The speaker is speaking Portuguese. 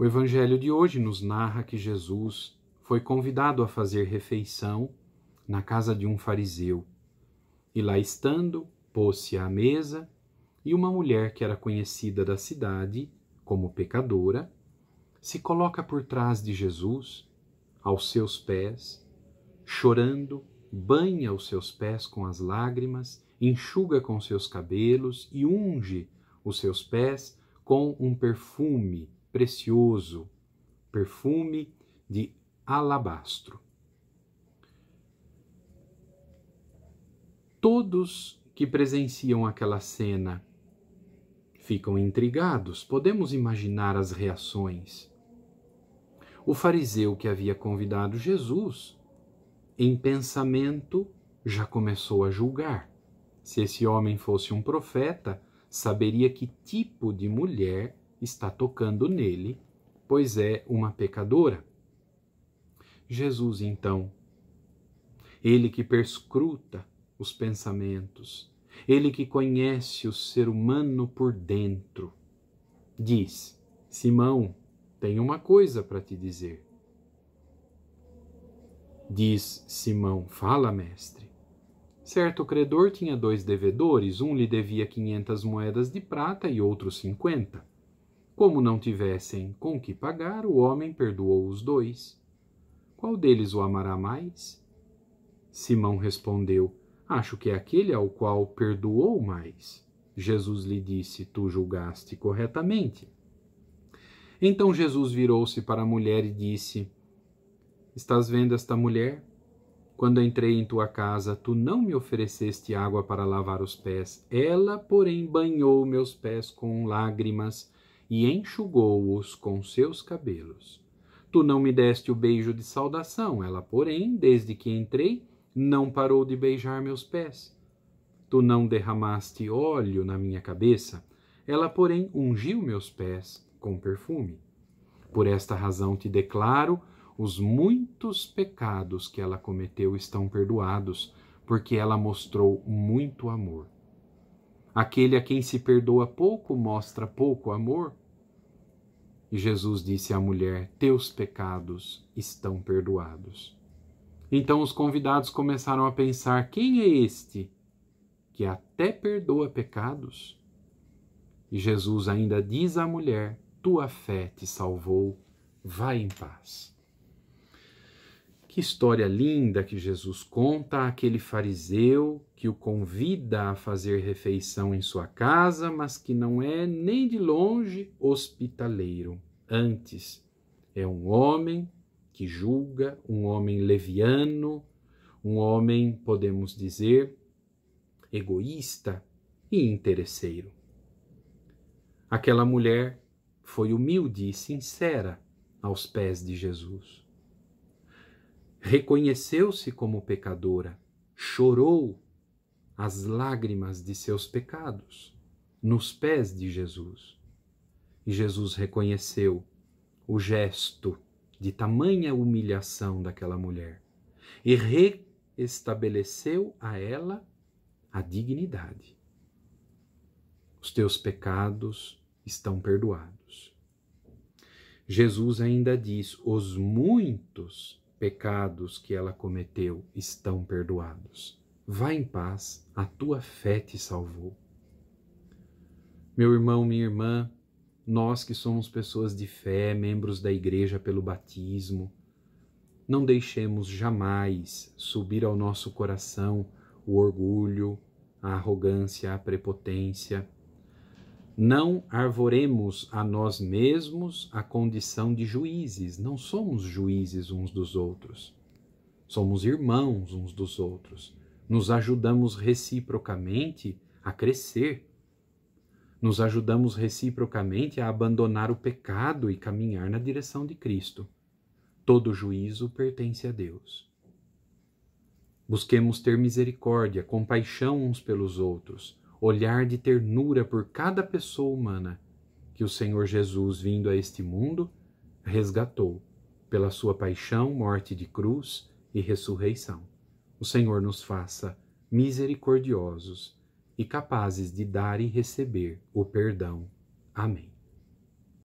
O evangelho de hoje nos narra que Jesus foi convidado a fazer refeição na casa de um fariseu. E lá estando, pôs-se à mesa e uma mulher que era conhecida da cidade como pecadora se coloca por trás de Jesus, aos seus pés, chorando, banha os seus pés com as lágrimas, enxuga com seus cabelos e unge os seus pés com um perfume precioso, perfume de alabastro. Todos que presenciam aquela cena ficam intrigados, podemos imaginar as reações. O fariseu que havia convidado Jesus, em pensamento, já começou a julgar. Se esse homem fosse um profeta, saberia que tipo de mulher está tocando nele, pois é uma pecadora. Jesus, então, ele que perscruta os pensamentos, ele que conhece o ser humano por dentro, diz: Simão, tenho uma coisa para te dizer. Diz Simão: Fala, mestre. Certo credor tinha dois devedores, um lhe devia quinhentas moedas de prata e outro cinquenta. Como não tivessem com que pagar, o homem perdoou os dois. Qual deles o amará mais? Simão respondeu: Acho que é aquele ao qual perdoou mais. Jesus lhe disse: Tu julgaste corretamente. Então Jesus virou-se para a mulher e disse: Estás vendo esta mulher? Quando entrei em tua casa, tu não me ofereceste água para lavar os pés. Ela, porém, banhou meus pés com lágrimas e enxugou-os com seus cabelos. Tu não me deste o beijo de saudação, ela, porém, desde que entrei, não parou de beijar meus pés. Tu não derramaste óleo na minha cabeça, ela, porém, ungiu meus pés com perfume. Por esta razão te declaro: os muitos pecados que ela cometeu estão perdoados, porque ela mostrou muito amor. Aquele a quem se perdoa pouco mostra pouco amor. E Jesus disse à mulher: Teus pecados estão perdoados. Então os convidados começaram a pensar: quem é este que até perdoa pecados? E Jesus ainda diz à mulher: Tua fé te salvou, vai em paz. Que história linda que Jesus conta àquele fariseu que o convida a fazer refeição em sua casa, mas que não é nem de longe hospitaleiro. Antes, é um homem que julga, um homem leviano, um homem, podemos dizer, egoísta e interesseiro. Aquela mulher foi humilde e sincera aos pés de Jesus reconheceu-se como pecadora, chorou as lágrimas de seus pecados nos pés de Jesus. E Jesus reconheceu o gesto de tamanha humilhação daquela mulher e reestabeleceu a ela a dignidade. Os teus pecados estão perdoados. Jesus ainda diz: os muitos pecados que ela cometeu estão perdoados. Vá em paz, a tua fé te salvou. Meu irmão, minha irmã, nós que somos pessoas de fé, membros da igreja pelo batismo, não deixemos jamais subir ao nosso coração o orgulho, a arrogância, a prepotência não arvoremos a nós mesmos a condição de juízes, não somos juízes uns dos outros. Somos irmãos uns dos outros. Nos ajudamos reciprocamente a crescer. Nos ajudamos reciprocamente a abandonar o pecado e caminhar na direção de Cristo. Todo juízo pertence a Deus. Busquemos ter misericórdia, compaixão uns pelos outros, olhar de ternura por cada pessoa humana que o Senhor Jesus, vindo a este mundo, resgatou pela sua paixão, morte de cruz e ressurreição. O Senhor nos faça misericordiosos e capazes de dar e receber o perdão. Amém.